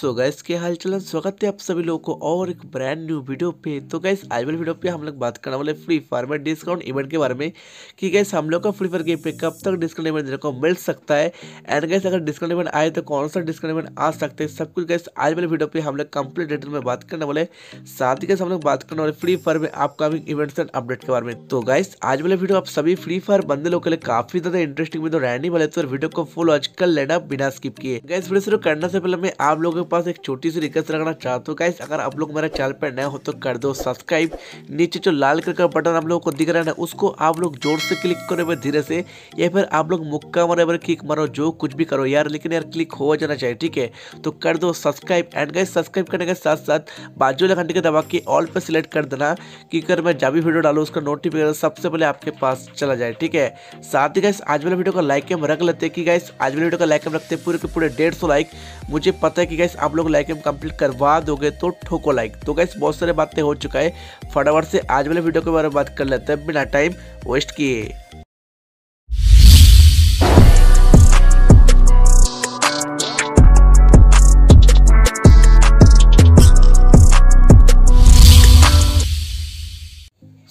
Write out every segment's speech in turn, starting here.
सो gas के हाल चलन स्वागत है आप सभी लोगों को और एक ब्रांड न्यू वीडियो पे तो गैस आज वाले वीडियो पे हम लोग बात करने वाले फ्री फायर में डिस्काउंट इवेंट के बारे में कि गैस हम लोग का फ्री फायर गेम पे कब तक डिस्काउंट इवेंट देने को मिल सकता है एंड गैस अगर डिस्काउंट इवेंट आए तो कौन सा डिस्काउंट इवेंट आ सकते हैं सब कुछ गैस आज वाले वीडियो पर हम लोग कंप्लीट डिटेल में बात करने वाले साथ ही गैस हम लोग बात करने वाले फ्री फायर में अपकमिंग इवेंट्स एंड अपडेट के बारे में तो गैस आज वाले वीडियो आप सभी फ्री फायर बंदे लोग के लिए काफी ज्यादा इंटरेस्टिंग वीडियो रहने वाले तो वीडियो को फुल आज कर लेना बिना स्किप किए गैस वीडियो शुरू करने से पहले मैं आप लोगों पास एक छोटी सी रिक्वेस्ट रखना चाहता हूँ गाइस अगर आप लोग मेरे चैनल पर नए हो तो कर दो सब्सक्राइब नीचे जो लाल कलर का बटन आप लोगों को दिख रहा है उसको आप लोग जोर से क्लिक करो धीरे से या फिर आप लोग मुक्का मारो या क्लिक मारो जो कुछ भी करो यार लेकिन यार क्लिक हो जाना चाहिए ठीक है तो कर दो सब्सक्राइब एंड गाइस सब्सक्राइब करने के साथ साथ बाजू घंटे के दबा के ऑल पर सिलेक्ट कर देना कि अगर मैं जब भी वीडियो डालू उसका नोटिफिकेशन सबसे पहले आपके पास चला जाए ठीक है साथ ही गाइस आज वाले वीडियो का लाइक हम रख लेते हैं कि गाइस आज वाले वीडियो को लाइक हम रखते हैं पूरे के पूरे डेढ़ सौ लाइक मुझे पता है कि गाइस आप लोग लाइक एम कंप्लीट करवा दोगे तो ठोको लाइक तो गैस बहुत सारी बातें हो चुका है फटाफट से आज वाले वीडियो के बारे में बात कर लेते हैं बिना टाइम वेस्ट किए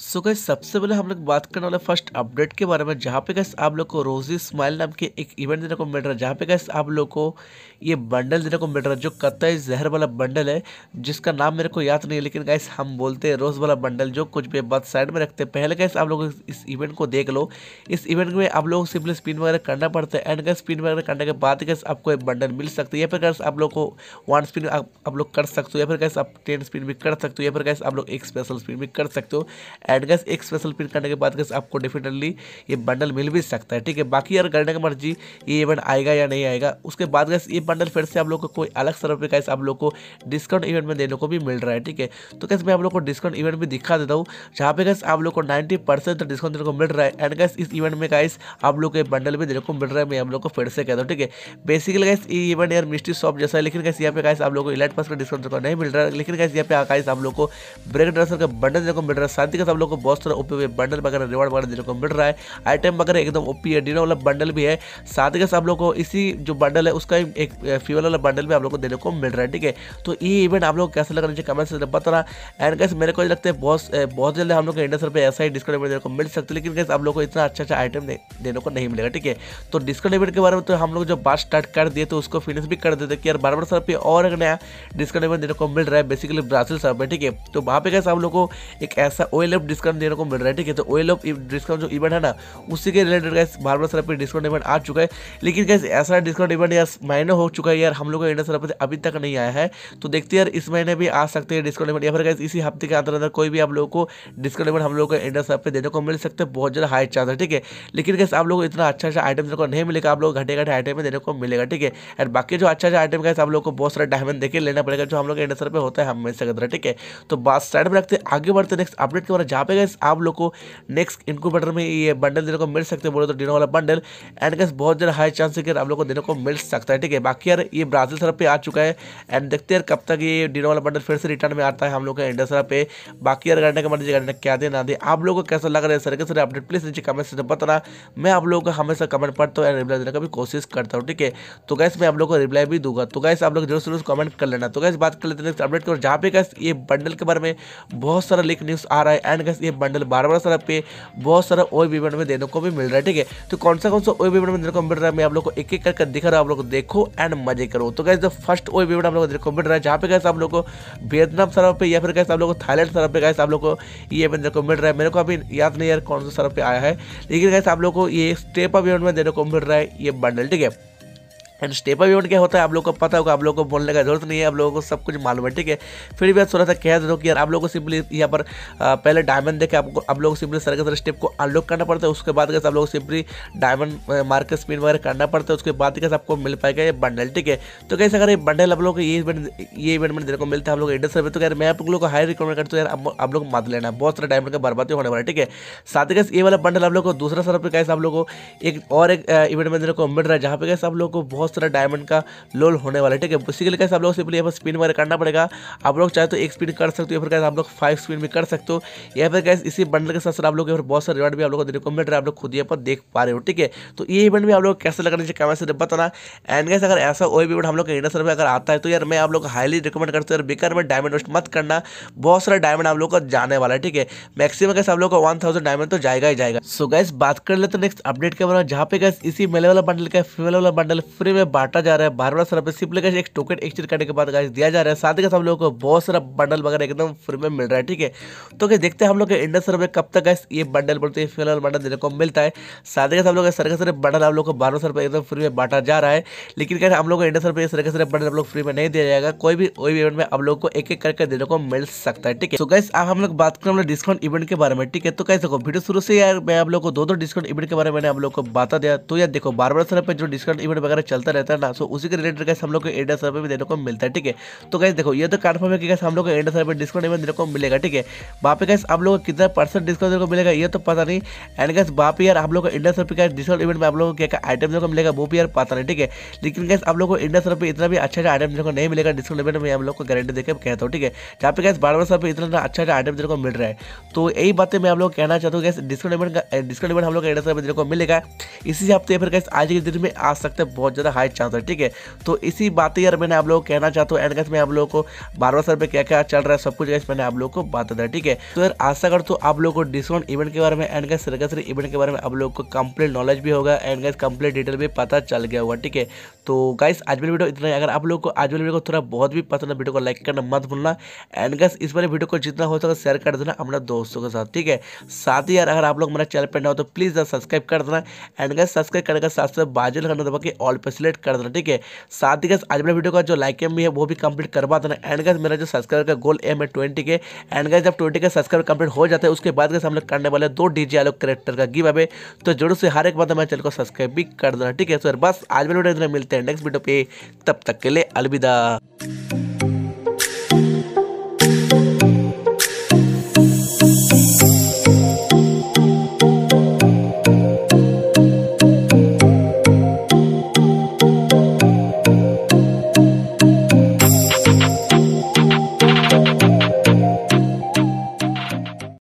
सो गैस गई सबसे पहले हम लोग बात करने वाले फर्स्ट अपडेट के बारे में जहाँ पे गैस आप लोग को रोजी स्माइल नाम के एक इवेंट देने को मिल रहा है जहाँ पे गैस आप लोग को ये बंडल देने को मिल रहा है जो कतई जहर वाला बंडल है जिसका नाम मेरे को याद नहीं है लेकिन गैस हम बोलते हैं रोज़ वाला बंडल जो कुछ भी बात साइड में रखते हैं पहले गैस आप लोग इस इवेंट को देख लो इस इवेंट में आप लोग सिंपली स्पिन वगैरह करना पड़ता है एंड गैस स्पिन वगैरह करने के बाद गैस आपको एक बंडल मिल सकता है या फिर गैस आप लोग को वन स्पिन आप लोग कर सकते हो या फिर गैस आप टेन स्पिन भी कर सकते हो या फिर गैस आप लोग एक स्पेशल स्पिन भी कर सकते हो एंड गैस एक स्पेशल पिन करने के बाद गैस आपको डेफिनेटली ये बंडल मिल भी सकता है ठीक है बाकी यार करने की मर्जी ये इवेंट आएगा या नहीं आएगा उसके बाद गैस ये बंडल फिर से आप लोग को कोई अलग सर पर गैस आप लोग को डिस्काउंट इवेंट में देने को भी मिल रहा है ठीक है तो गैस मैं आप लोग को डिस्काउंट इवेंट भी दिखा देता हूँ जहाँ पे गैस आप लोग को नाइन्टी परसेंट डिस्काउंट देने को मिल रहा है एंड गैस इस इवेंट में गैस आप लोग को बंडल भी देने को मिल रहा है मैं आप लोग को फिर से कहता हूँ ठीक है बेसिकली गैस ये इवेंट यार मिस्ट्री शॉप जैसा है लेकिन गैस यहाँ पे गैस आप लोग को इलेट पास का डिस्काउंट देखो नहीं मिल रहा है लेकिन गैस यहाँ पे गैस आप लोग को ब्रेक ड्रेसर का बंडल देने को मिल रहा है शांति ही गैस आप लोग को बहुत सारे ओपी बंडल वगैरह रिवॉर्ड वगैरह देने को मिल रहा है आइटम वगैरह एकदम ओपी है डिनर वाला बंडल भी है साथ ही साथ आप लोग को इसी जो बंडल है उसका एक फ्यूल वाला बंडल भी आप लोग को देने को मिल रहा है ठीक है तो ये इवेंट आप लोग कैसे लग रहा है कमेंट से बताना एंड कैसे मेरे को लगता है बहुत बहुत जल्द हम लोग को इंडस्ट्री पर ऐसा ही डिस्काउंट देने को मिल सकता है लेकिन कैसे आप लोग को इतना अच्छा अच्छा आइटम देने को नहीं मिलेगा ठीक है तो डिस्काउंट इवेंट के बारे में तो हम लोग जो बात स्टार्ट कर दिए तो उसको फिनिश भी कर देते कि यार बार बार सर पे और एक नया डिस्काउंट इवेंट देने को मिल रहा है बेसिकली ब्राजील सर पर ठीक है तो वहाँ पे कैसे आप लोग को एक ऐसा ओएलएफ डिस्काउंट देने को मिल रहा है ठीक है तो ऑयल ऑफ डिस्काउंट जो इवेंट है ना उसी के रिलेटेड गैस भारत सर पर डिस्काउंट इवेंट आ चुका है लेकिन गैस ऐसा डिस्काउंट इवेंट यार महीने हो चुका है यार हम लोग का इंडिया सरफ अभी तक नहीं आया है तो देखते यार इस महीने भी आ सकते हैं डिस्काउंट इवेंट या फिर गैस इसी हफ्ते के अंदर अंदर कोई भी आप लोगों को डिस्काउंट इवेंट हम लोग का इंडिया सरफ पर देने को मिल सकते हैं बहुत ज़्यादा हाई चार्ज है ठीक है लेकिन गैस आप लोग इतना अच्छा अच्छा आइटम देने को नहीं मिलेगा आप लोग घटे घटे आइटम में देने को मिलेगा ठीक है और बाकी जो अच्छा अच्छा आइटम गैस आप लोग को बहुत सारा डायमंड देकर लेना पड़ेगा जो हम लोग इंडिया सर पर होता है हमेशा ठीक है तो बात साइड में रखते आगे बढ़ते नेक्स्ट अपडेट के बारे में जहाँ पे गैस आप लोग को नेक्स्ट इनक्यूबेटर में ये बंडल देने को मिल सकते हैं बोलो तो डिनो वाला बंडल एंड गैस बहुत ज़्यादा हाई चांस है कि आप लोग को देने को मिल सकता है ठीक है बाकी यार ये ब्राज़ील सरफ पे आ चुका है एंड देखते हैं कब तक ये डिनो वाला बंडल फिर से रिटर्न में आता है हम लोग का इंडिया सरफ पे बाकी यार करने का मन करने क्या दे ना दे आप लोग को कैसा लग रहा है सर के सर अपडेट प्लीज़ नीचे कमेंट से बताना मैं आप लोगों का हमेशा कमेंट पढ़ता हूँ एंड रिप्लाई देने का भी कोशिश करता हूँ ठीक है तो गैस मैं आप लोग को रिप्लाई भी दूंगा तो गैस आप लोग जरूर जरूर कमेंट कर लेना तो गैस बात कर लेते हैं अपडेट करो जहाँ पे गैस ये बंडल के बारे में बहुत सारा लिख न्यूज़ आ रहा है एंड गैस ये बंडल बार बार सर आपके बहुत सारा ओ इवेंट में देने को भी मिल रहा है ठीक है तो कौन सा कौन सा ओ इवेंट में देने को मिल रहा है मैं आप लोग को एक एक करके दिखा रहा हूँ आप लोग देखो एंड मजे करो तो गैस फर्स्ट ओ इवेंट आप लोग को देखो तो मिल रहा है जहाँ पे गैस आप लोग को वियतनाम सरफ पे या फिर गैस आप लोग को थाईलैंड सरफ पे गैस आप लोग को ये इवेंट देखो मिल रहा है मेरे को अभी याद नहीं यार कौन सा सरफ पे आया है लेकिन गैस आप लोग को ये स्टेप अप इवेंट में देने को मिल रहा है ये बंडल ठीक है एंड स्टेप अप इवेंट क्या होता है आप लोग को पता होगा आप लोग को बोलने का जरूरत नहीं है आप लोगों को सब कुछ मालूम है ठीक है फिर भी थोड़ा सा कह दे कि यार आप लोगों को सिंपली यहाँ पर पहले डायमंड देखे आपको आप लोगों को सिंपली सर के स्टेप को अनलॉक करना पड़ता है उसके बाद कैसे आप लोगों को सिंपली डायमंड मार्केट स्पिन वगैरह करना पड़ता है उसके बाद कैसे आपको मिल पाएगा ये बंडल ठीक है तो कैसे अगर ये बंडल आप लोग को ये इवेंट ये इवेंट में देखने को मिलता है आप लोग इंडस सर्वे तो यार मैं आप लोग को हाई रिकमेंड करता हूँ यार आप लोग मत लेना बहुत सारा डायमंड का बर्बादी होने वाला ठीक है साथ ही कैसे ये वाला बंडल आप लोग को दूसरा सर पर कैसे आप लोग को एक और एक इवेंट में देने को मिल रहा है जहाँ पे कैसे आप लोग को बहुत बहुत सारा डायमंड का लोल होने वाला है ठीक है उसी के लिए कैसे आप लोग सिंपली यहाँ पर स्पिन वगैरह करना पड़ेगा आप लोग चाहे तो एक स्पिन कर सकते हो या फिर कैसे आप लोग फाइव स्पिन भी कर सकते हो या फिर कैसे इसी बंडल के साथ साथ आप लोग यहाँ पर बहुत सारे रिवार्ड भी आप लोग को देने को मिल रहा है आप लोग खुद यहाँ पर देख पा रहे हो ठीक है तो ये इवेंट भी आप लोग कैसे लगा चाहिए कैमरा से बताना एंड कैसे अगर ऐसा कोई भी इवेंट हम लोग इंडिया सर्वे अगर आता है तो यार मैं आप लोग हाईली रिकमेंड करता हूँ यार बेकार में डायमंड वेस्ट मत करना बहुत सारा डायमंड आप लोग का जाने वाला है ठीक है मैक्सिमम कैसे आप लोग का वन थाउजेंड डायमंड तो जाएगा ही जाएगा सो गैस बात कर लेते नेक्स्ट अपडेट के बारे में जहाँ पे गैस इसी मेले वाला बंडल का फीमेल वाला बंडल फ्री में बांटा जा रहा है बार बार सर सिंपल सिंपली एक टोकन एक्सचेंज करने के बाद गाइस दिया जा रहा है साथ ही साथ हम लोगों को बहुत सारा बंडल वगैरह एकदम फ्री में मिल रहा है ठीक है तो क्या देखते हैं हम लोग इंडियन सर्वे कब तक गाइस ये बंडल बोलते हैं फिलहाल बंडल देने को मिलता है साथ ही साथ हम लोग सर के सर बंडल हम लोग को बारह सौ एकदम फ्री में बांटा जा रहा है लेकिन क्या हम लोग को इंडियन सर सर के सर बंडल हम लोग फ्री में नहीं दिया जाएगा कोई भी कोई इवेंट में आप लोग को एक एक करके देने को मिल सकता है ठीक है तो गैस अब हम लोग बात करें हम लोग डिस्काउंट इवेंट के बारे में ठीक है तो कैसे देखो वीडियो शुरू से यार मैं आप लोग को दो दो डिस्काउंट इवेंट के बारे में आप लोग को बता दिया तो यार देखो बार बार सर पर जो डिस्काउंट इवेंट वगैरह चलता करता रहता है ना सो उसी के रिलेटेड कैसे हम लोग को एट सर्वे भी देने को मिलता है ठीक है तो कैसे देखो ये तो कन्फर्म है कि कैसे हम लोग को एट सर्वे डिस्काउंट इवन देने को मिलेगा ठीक है वहाँ पे कैसे आप लोग को कितना परसेंट डिस्काउंट देने को मिलेगा ये तो पता नहीं एंड कैसे वहाँ पर यार आप लोग को इंडिया सर्वे का डिस्काउंट इवेंट में आप लोगों को क्या आइटम देखो मिलेगा वो भी यार पता नहीं ठीक है लेकिन कैसे आप लोग को इंडिया सर्वे इतना भी अच्छा आइटम अच्छा देखो नहीं मिलेगा डिस्काउंट इवेंट में हम लोग को गारंटी देकर कहता हूँ ठीक है जहाँ पे कैसे बार बार सर्वे इतना अच्छा अच्छा आइटम देने को मिल रहा है तो यही बातें मैं आप लोग कहना चाहता हूँ कैसे डिस्काउंट इवेंट का डिस्काउंट इवेंट हम लोग को एट हज़ार रुपये देने को मिलेगा इसी हफ्ते फिर कैसे आज के दिन में आ सकते हैं बहुत ज़्यादा हाई चांस है ठीक है तो इसी बातें यार मैंने आप लोगों को कहना चाहता हूँ एंड गैस मैं आप लोगों को बारवा सर पे क्या क्या चल रहा है सब कुछ गैस मैंने आप लोगों को बात दिया ठीक है तो यार आशा करता हूँ आप लोग को डिस्काउंट इवेंट के बारे में एंड गैस सरगस इवेंट के बारे में आप लोग को कंप्लीट नॉलेज भी होगा एंड गैस कंप्लीट डिटेल भी पता चल गया होगा ठीक है तो गाइस आज वाली वीडियो इतना ही अगर आप लोग को आज वाली वीडियो को थोड़ा बहुत भी पसंद है वीडियो को लाइक करना मत भूलना एंड गैस इस बार वीडियो को जितना हो सके शेयर कर देना अपने दोस्तों के साथ ठीक है साथ ही यार अगर आप लोग मेरा चैनल पर ना हो तो प्लीज़ सब्सक्राइब कर देना एंड गैस सब्सक्राइब करने का साथ साथ बाजू लगाना दबा के ऑल पर सिलेक्ट कर देना ठीक है साथ ही गैस आज मेरे वीडियो का जो लाइक एम भी है वो भी कंप्लीट करवा देना एंड गैस मेरा जो सब्सक्राइबर का गोल एम है ट्वेंटी के एंड गैस जब ट्वेंटी का सब्सक्राइबर कंप्लीट हो जाता है उसके बाद गैस हम लोग करने वाले दो डी जी करेक्टर का गिव अवे तो जरूर से हर एक बार हमारे तो चैनल को सब्सक्राइब भी कर देना ठीक है सर बस आज मेरे वीडियो मिलते हैं नेक्स्ट वीडियो पे तब तक के लिए अलविदा